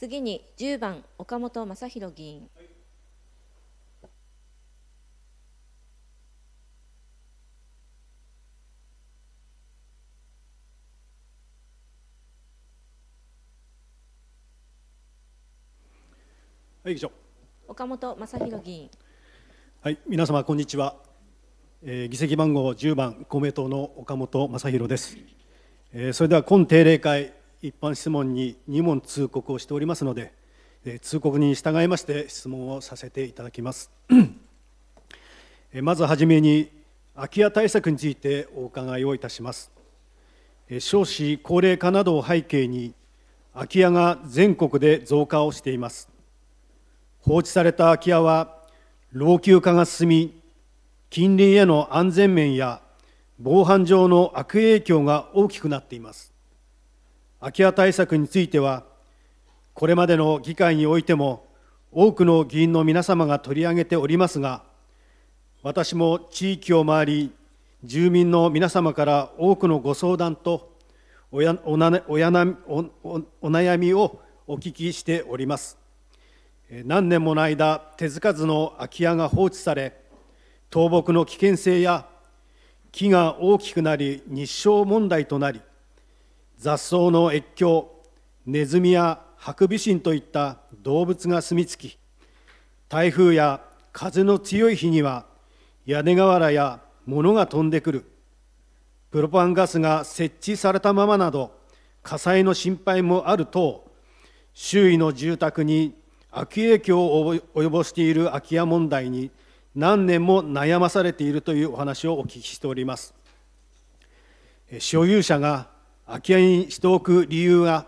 次に10番岡本正弘議員、はいはい、以上岡本正弘議員はい皆様こんにちは、えー、議席番号10番公明党の岡本正弘です、えー、それでは今定例会一般質問に2問通告をしておりますので、え通告に従いまして質問をさせていただきます。えまずはじめに、空き家対策についてお伺いをいたします。え少子高齢化などを背景に、空き家が全国で増加をしています。放置された空き家は老朽化が進み、近隣への安全面や防犯上の悪影響が大きくなっています。空き家対策については、これまでの議会においても、多くの議員の皆様が取り上げておりますが、私も地域を回り、住民の皆様から多くのご相談とおやおなおやなおお悩みをお聞きしております。何年もの間、手付かずの空き家が放置され、倒木の危険性や木が大きくなり、日照問題となり、雑草の越境ネズミやハクビシンといった動物が住み着き台風や風の強い日には屋根瓦や物が飛んでくるプロパンガスが設置されたままなど火災の心配もある等周囲の住宅に悪影響を及ぼしている空き家問題に何年も悩まされているというお話をお聞きしております所有者が空き家にしておく理由が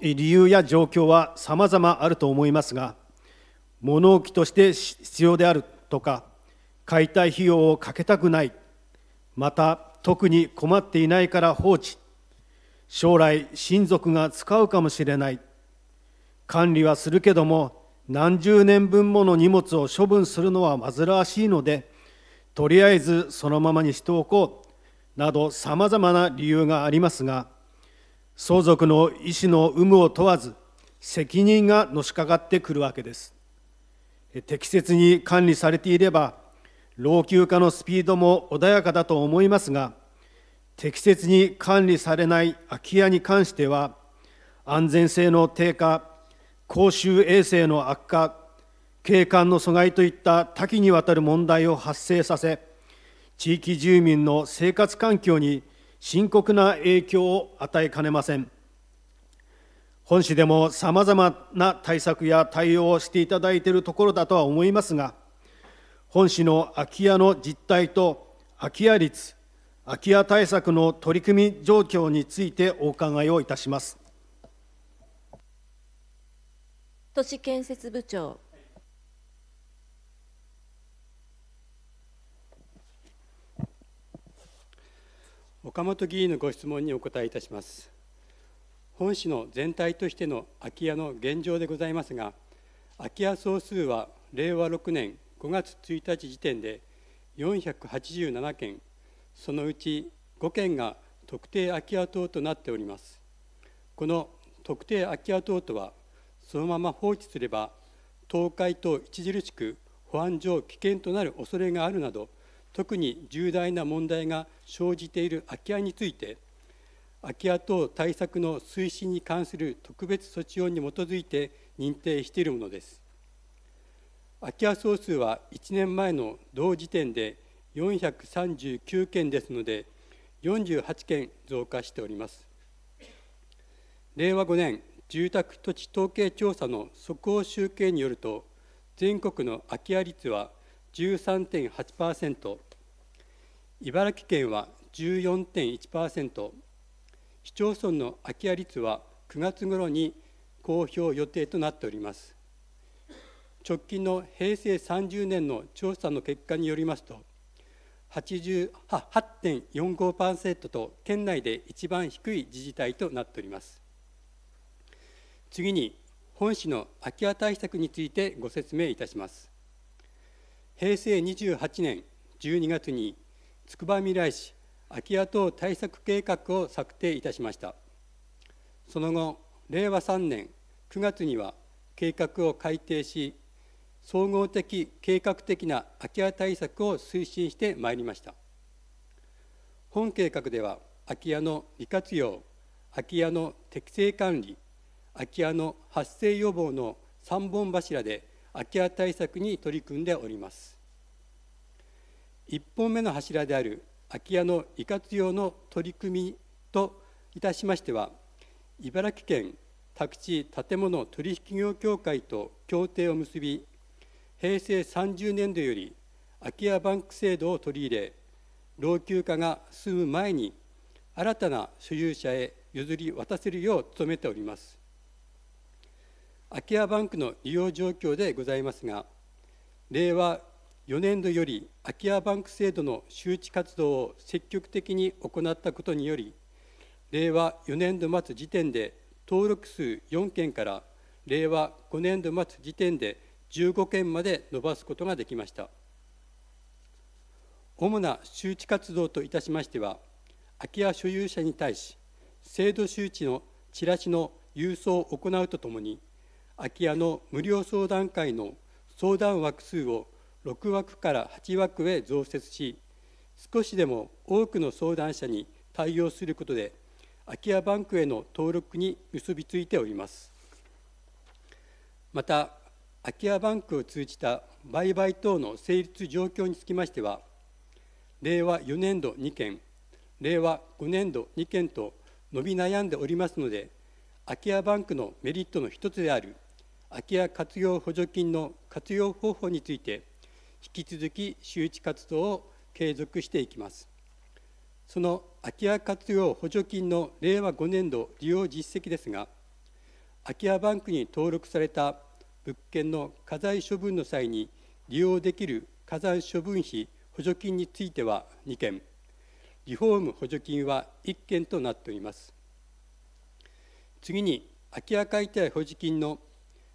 理由や状況は様々あると思いますが物置として必要であるとか解体費用をかけたくないまた特に困っていないから放置将来親族が使うかもしれない管理はするけども何十年分もの荷物を処分するのは煩わしいのでとりあえずそのままにしておこうなどさまざまな理由がありますが相続の意思の有無を問わず責任がのしかかってくるわけです適切に管理されていれば老朽化のスピードも穏やかだと思いますが適切に管理されない空き家に関しては安全性の低下公衆衛生の悪化景観の阻害といった多岐にわたる問題を発生させ地域住民の生活環境に深刻な影響を与えかねません本市でもさまざまな対策や対応をしていただいているところだとは思いますが本市の空き家の実態と空き家率空き家対策の取り組み状況についてお伺いをいたします都市建設部長岡本議員のご質問にお答えいたします本市の全体としての空き家の現状でございますが空き家総数は令和6年5月1日時点で487件そのうち5件が特定空き家等となっておりますこの特定空き家等とはそのまま放置すれば倒壊と著しく保安上危険となる恐れがあるなど特に重大な問題が生じている空き家について空き家等対策の推進に関する特別措置法に基づいて認定しているものです空き家総数は1年前の同時点で439件ですので48件増加しております令和5年住宅土地統計調査の速報集計によると全国の空き家率は13.8%、茨城県は14.1%、市町村の空き家率は9月ごろに公表予定となっております。直近の平成30年の調査の結果によりますと、8.45%と県内で一番低い自治体となっております。次に、本市の空き家対策についてご説明いたします。平成28年12月につくばみらい市空き家等対策計画を策定いたしましたその後令和3年9月には計画を改定し総合的計画的な空き家対策を推進してまいりました本計画では空き家の利活用空き家の適正管理空き家の発生予防の3本柱で空き家対策に取り組んでおります1本目の柱である空き家の利活用の取り組みといたしましては茨城県宅地建物取引業協会と協定を結び平成30年度より空き家バンク制度を取り入れ老朽化が進む前に新たな所有者へ譲り渡せるよう努めております空き家バンクの利用状況でございますが令和4年度より空き家バンク制度の周知活動を積極的に行ったことにより令和4年度末時点で登録数4件から令和5年度末時点で15件まで伸ばすことができました主な周知活動といたしましては空き家所有者に対し制度周知のチラシの郵送を行うとともに空き家の無料相談会の相談枠数を6枠から8枠へ増設し少しでも多くの相談者に対応することで空き家バンクへの登録に結びついておりますまた空き家バンクを通じた売買等の成立状況につきましては令和4年度2件令和5年度2件と伸び悩んでおりますので空き家バンクのメリットの一つである空き家活用補助金の活用方法について引き続き周知活動を継続していきますその空き家活用補助金の令和5年度利用実績ですが空き家バンクに登録された物件の家財処分の際に利用できる家財処分費補助金については2件リフォーム補助金は1件となっております次に空き家解体補助金の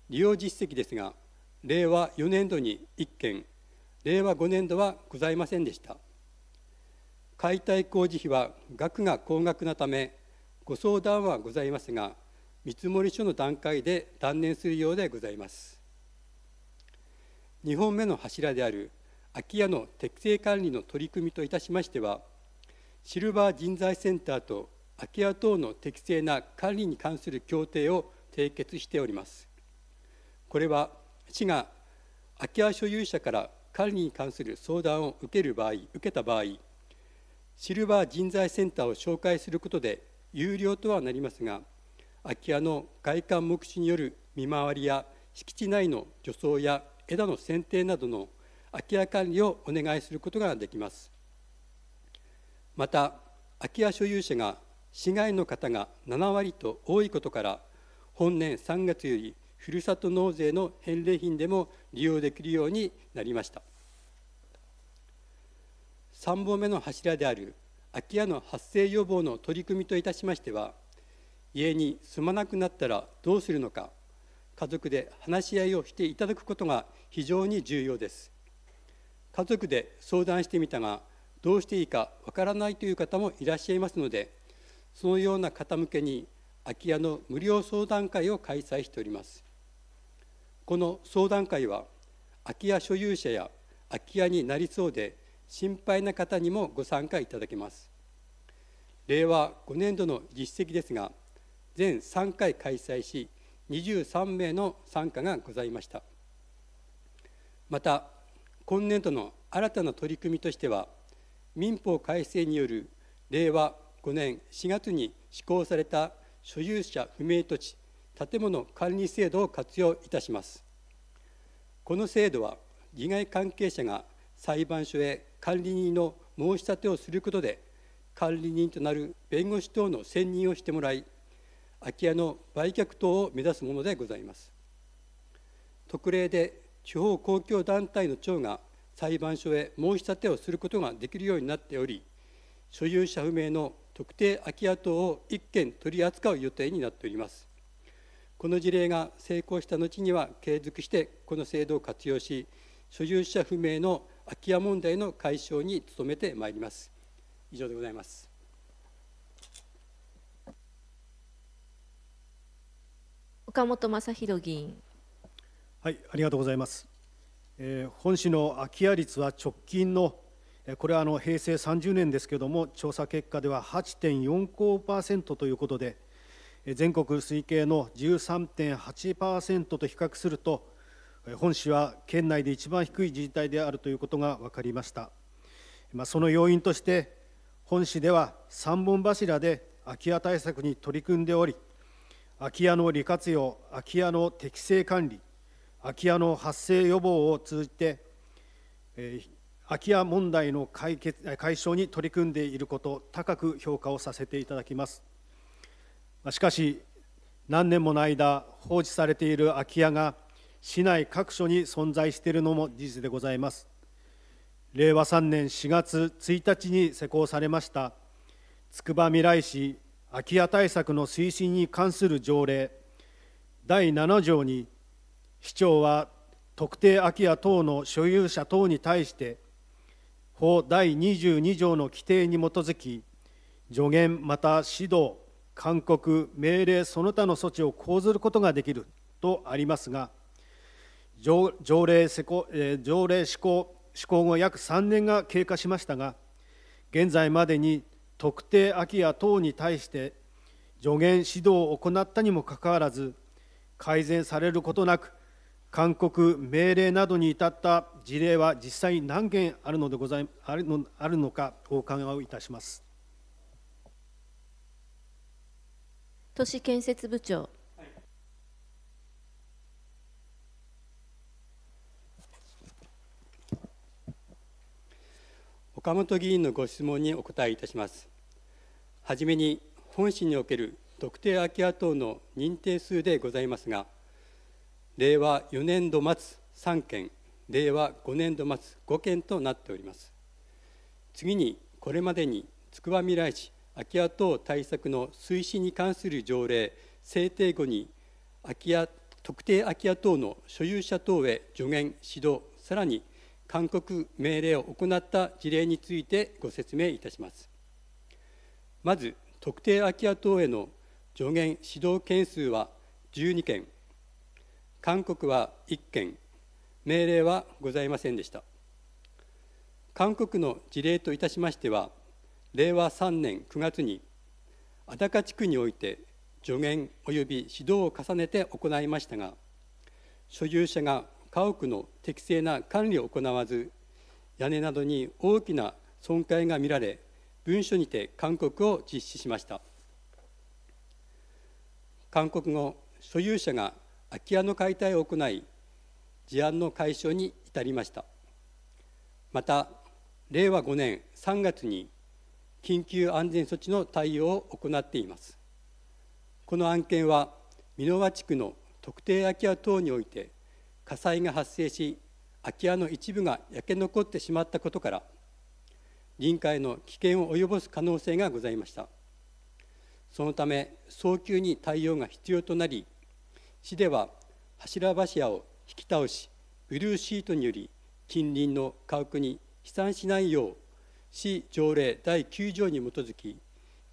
利用実績ですが令和4年度に1件令和5年度はございませんでした解体工事費は額が高額なためご相談はございますが見積書の段階で断念するようでございます2本目の柱である空き家の適正管理の取り組みといたしましてはシルバー人材センターと空き家等の適正な管理に関する協定を締結しておりますこれは市が空き家所有者から管理に関する相談を受ける場合受けた場合シルバー人材センターを紹介することで有料とはなりますが空き家の外観目視による見回りや敷地内の除草や枝の剪定などの空き家管理をお願いすることができますまた空き家所有者が市外の方が7割と多いことから本年3月よりふるさと納税の返礼品でも利用できるようになりました3本目の柱である空き家の発生予防の取り組みといたしましては家に住まなくなったらどうするのか家族で話し合いをしていただくことが非常に重要です家族で相談してみたがどうしていいかわからないという方もいらっしゃいますのでそのような方向けに空き家の無料相談会を開催しておりますこの相談会は空き家所有者や空き家になりそうで心配な方にもご参加いただけます令和5年度の実績ですが全3回開催し23名の参加がございましたまた今年度の新たな取り組みとしては民法改正による令和5年4月に施行された所有者不明土地建物管理制度を活用いたしますこの制度は利害関係者が裁判所へ管理人の申し立てをすることで管理人となる弁護士等の選任をしてもらい空き家の売却等を目指すものでございます特例で地方公共団体の長が裁判所へ申し立てをすることができるようになっており所有者不明の特定空き家等を1件取り扱う予定になっておりますこの事例が成功した後には継続してこの制度を活用し所有者不明の空き家問題の解消に努めてまいります以上でございます岡本正弘議員はいありがとうございます、えー、本市の空き家率は直近のこれはあの平成30年ですけれども調査結果では8.45%ということで全国推計の13.8%と比較すると本市は県内で一番低い自治体であるということが分かりました、まあ、その要因として本市では3本柱で空き家対策に取り組んでおり空き家の利活用空き家の適正管理空き家の発生予防を通じて、えー、空き家問題の解決解消に取り組んでいること高く評価をさせていただきますしかし何年もの間放置されている空き家が市内各所に存在しているのも事実でございます令和3年4月1日に施行されましたつくば未来市空き家対策の推進に関する条例第7条に市長は特定空き家等の所有者等に対して法第22条の規定に基づき助言また指導勧告命令その他の措置を講ずることができるとありますが条例施行条例施行施行後約3年が経過しましたが現在までに特定空き家等に対して助言指導を行ったにもかかわらず改善されることなく勧告命令などに至った事例は実際に何件あるのでございあるのあるのかお伺いをいたします。都市建設部長岡本議員のご質問にお答えいたしますはじめに本市における特定空き家等の認定数でございますが令和4年度末3件令和5年度末5件となっております次にこれまでにつくばみらい市空き家等対策の推進に関する条例制定後に空き家特定空き家等の所有者等へ助言指導さらに勧告命令を行った事例についてご説明いたしますまず特定空き家等への助言指導件数は12件勧告は1件命令はございませんでした勧告の事例といたしましては令和3年9月に安高地区において助言及び指導を重ねて行いましたが所有者が家屋の適正な管理を行わず屋根などに大きな損壊が見られ文書にて勧告を実施しました勧告後所有者が空き家の解体を行い事案の解消に至りましたまた令和5年3月に緊急安全措置の対応を行っていますこの案件は箕輪地区の特定空き家等において火災が発生し空き家の一部が焼け残ってしまったことから臨界の危険を及ぼす可能性がございましたそのため早急に対応が必要となり市では柱柱を引き倒しブルーシートにより近隣の家屋に飛散しないよう市条例第9条に基づき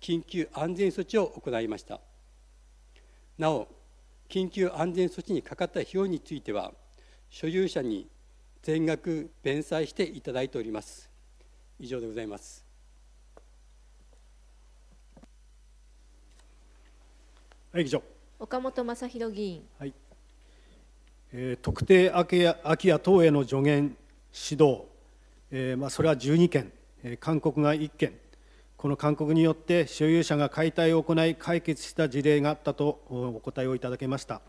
緊急安全措置を行いましたなお緊急安全措置にかかった費用については所有者に全額弁済していただいております以上でございますはい議長岡本正弘議員、はいえー、特定空き家等への助言指導、えーまあ、それは12件勧告が1件、この勧告によって所有者が解体を行い、解決した事例があったとお答えをいただけました。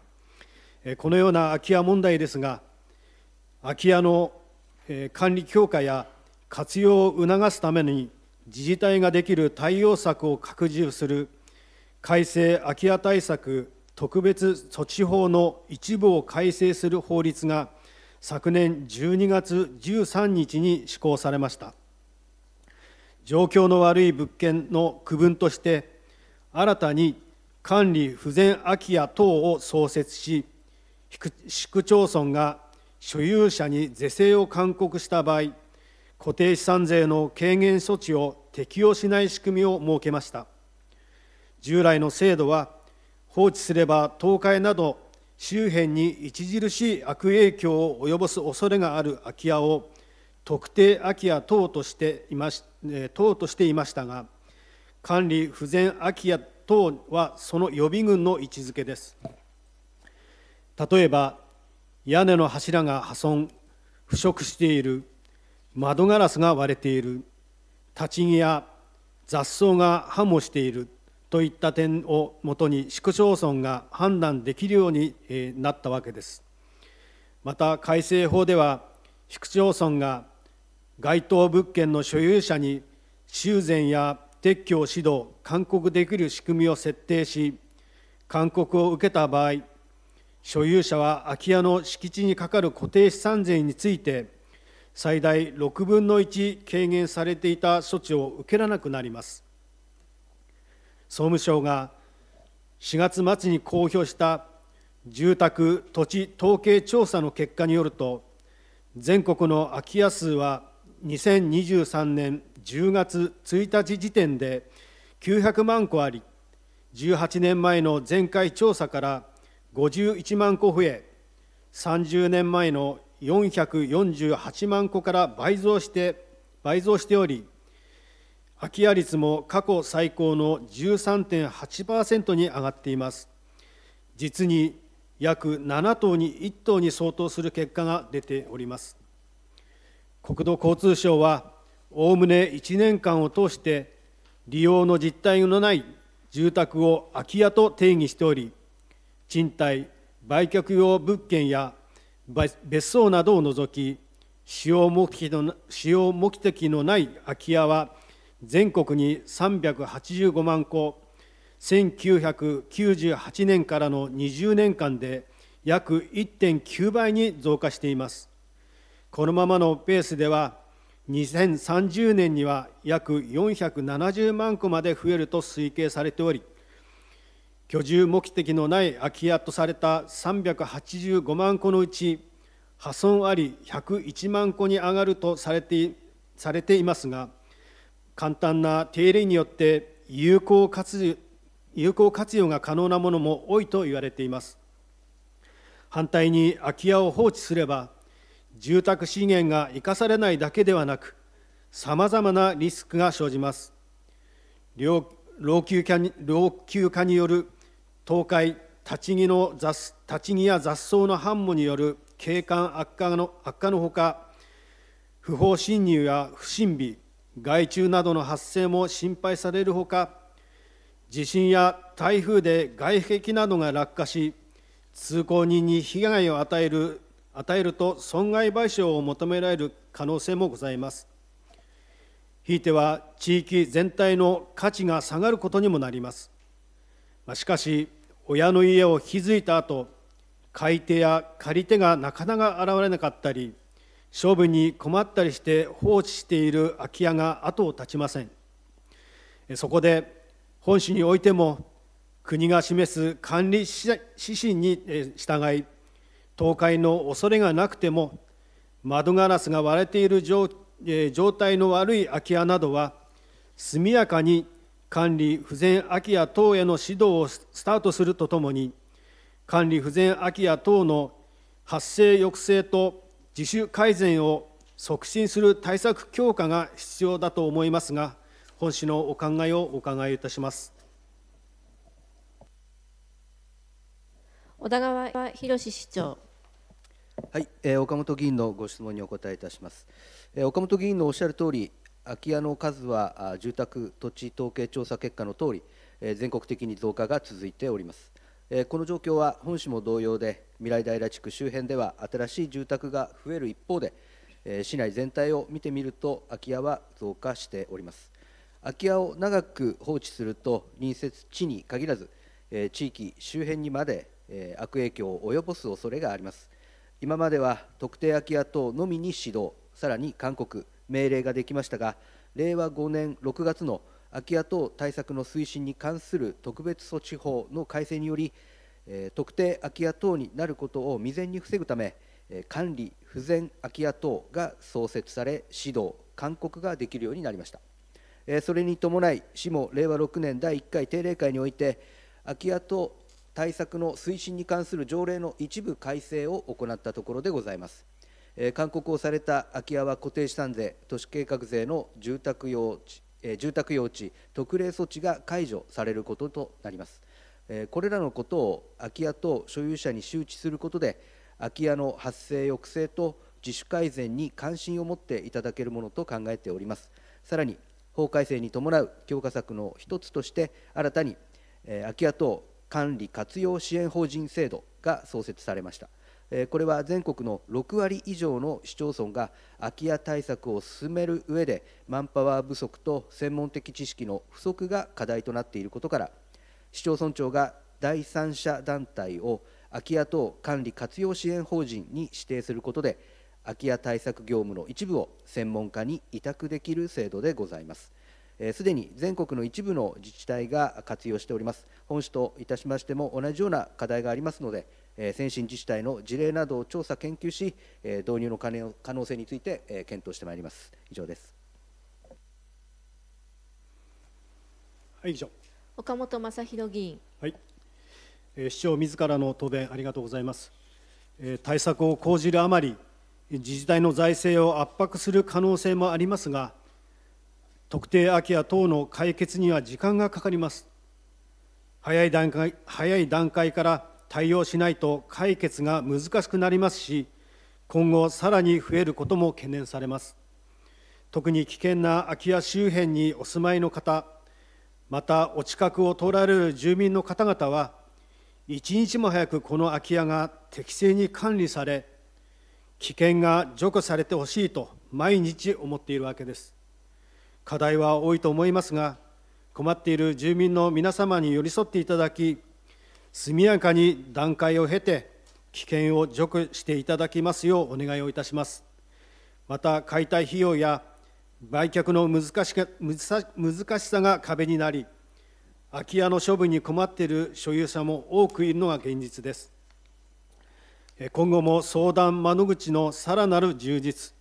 このような空き家問題ですが、空き家の管理強化や活用を促すために、自治体ができる対応策を拡充する改正空き家対策特別措置法の一部を改正する法律が昨年12月13日に施行されました。状況の悪い物件の区分として新たに管理不全空き家等を創設し市区町村が所有者に是正を勧告した場合固定資産税の軽減措置を適用しない仕組みを設けました従来の制度は放置すれば倒壊など周辺に著しい悪影響を及ぼす恐れがある空き家を特定空き家等としていまし党としていましたが管理不全空き家等はその予備軍の位置づけです例えば屋根の柱が破損腐食している窓ガラスが割れている立ち木や雑草が破もしているといった点をもとに市区町村が判断できるようになったわけですまた改正法では市区町村が該当物件の所有者に修繕や撤去を指導勧告できる仕組みを設定し勧告を受けた場合所有者は空き家の敷地にかかる固定資産税について最大6分の1軽減されていた措置を受けられなくなります総務省が4月末に公表した住宅土地統計調査の結果によると全国の空き家数は2023年10月1日時点で900万戸あり18年前の前回調査から51万戸増え30年前の448万戸から倍増して倍増しており空き家率も過去最高の13.8%に上がっています実に約7棟に1棟に相当する結果が出ております国土交通省はおおむね1年間を通して利用の実態のない住宅を空き家と定義しており賃貸売却用物件や別荘などを除き使用目的の使用目的のない空き家は全国に385万戸1998年からの20年間で約1.9倍に増加していますこのままのペースでは2030年には約470万戸まで増えると推計されており居住目的のない空き家とされた385万戸のうち破損あり101万戸に上がるとされてされていますが簡単な手入れによって有効活有効活用が可能なものも多いと言われています反対に空き家を放置すれば住宅資源が生かされないだけではなく、さまざまなリスクが生じます。老朽化に老朽化による倒壊、立ち木の雑立ち木や雑草の繁茂による景観悪化の悪化のほか、不法侵入や不審火、害虫などの発生も心配されるほか、地震や台風で外壁などが落下し、通行人に被害を与える与えると損害賠償を求められる可能性もございます。ひいては地域全体の価値が下がることにもなります。ましかし、親の家を築いた後、買い手や借り手がなかなか現れなかったり、処分に困ったりして放置している空き家が後を絶ちません。そこで本市においても国が示す管理指針に従い倒壊の恐れがなくても窓ガラスが割れている状,、え状態の悪い空き家などは速やかに管理不全空き家等への指導をスタートするとともに管理不全空き家等の発生抑制と自主改善を促進する対策強化が必要だと思いますが本市のお考えをお伺いいたします。小田川博市長はい、えー、岡本議員のご質問にお答えいたします、えー、岡本議員のおっしゃる通り空き家の数は住宅土地統計調査結果の通り、えー、全国的に増加が続いておりますえー、この状況は本市も同様で未来平地区周辺では新しい住宅が増える一方で、えー、市内全体を見てみると空き家は増加しております空き家を長く放置すると隣接地に限らず、えー、地域周辺にまで、え悪影響を及ぼす恐れがあります今までは特定空き家等のみに指導さらに勧告命令ができましたが令和5年6月の空き家等対策の推進に関する特別措置法の改正により特定空き家等になることを未然に防ぐため管理不全空き家等が創設され指導勧告ができるようになりましたそれに伴い市も令和6年第1回定例会において空き家等対策の推進に関する条例の一部改正を行ったところでございます。え勧告をされた空き家は固定資産税、都市計画税の住宅用地、えー、住宅用地特例措置が解除されることとなります。えー、これらのことを空き家と所有者に周知することで、空き家の発生抑制と自主改善に関心を持っていただけるものと考えております。さらに法改正に伴う強化策の一つとして新たに、えー、空き家等管理活用支援法人制度が創設されました。これは全国の6割以上の市町村が空き家対策を進める上でマンパワー不足と専門的知識の不足が課題となっていることから市町村長が第三者団体を空き家等管理活用支援法人に指定することで空き家対策業務の一部を専門家に委託できる制度でございます。すでに全国の一部の自治体が活用しております本市といたしましても同じような課題がありますので先進自治体の事例などを調査研究し導入の可能性について検討してまいります以上ですはい以上岡本正弘議員はい市長自らの答弁ありがとうございます対策を講じるあまり自治体の財政を圧迫する可能性もありますが特定空き家等の解決には時間がかかります早い段階早い段階から対応しないと解決が難しくなりますし今後さらに増えることも懸念されます特に危険な空き家周辺にお住まいの方またお近くを通られる住民の方々は一日も早くこの空き家が適正に管理され危険が除去されてほしいと毎日思っているわけです課題は多いと思いますが困っている住民の皆様に寄り添っていただき速やかに段階を経て危険を除去していただきますようお願いをいたしますまた解体費用や売却の難し難しさが壁になり空き家の処分に困っている所有者も多くいるのが現実です今後も相談窓口のさらなる充実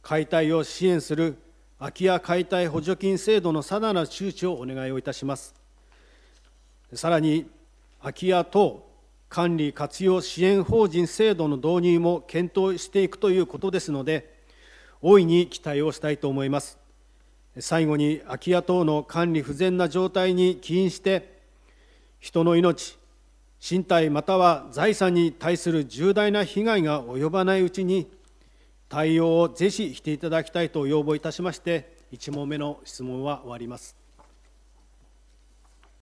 解体を支援する空き家解体補助金制度のさらなる周知をお願いをいたします。さらに、空き家等管理活用支援法人制度の導入も検討していくということですので、大いに期待をしたいと思います。最後に、空き家等の管理不全な状態に起因して、人の命、身体または財産に対する重大な被害が及ばないうちに対応をぜひしていただきたいと要望いたしまして1問目の質問は終わります。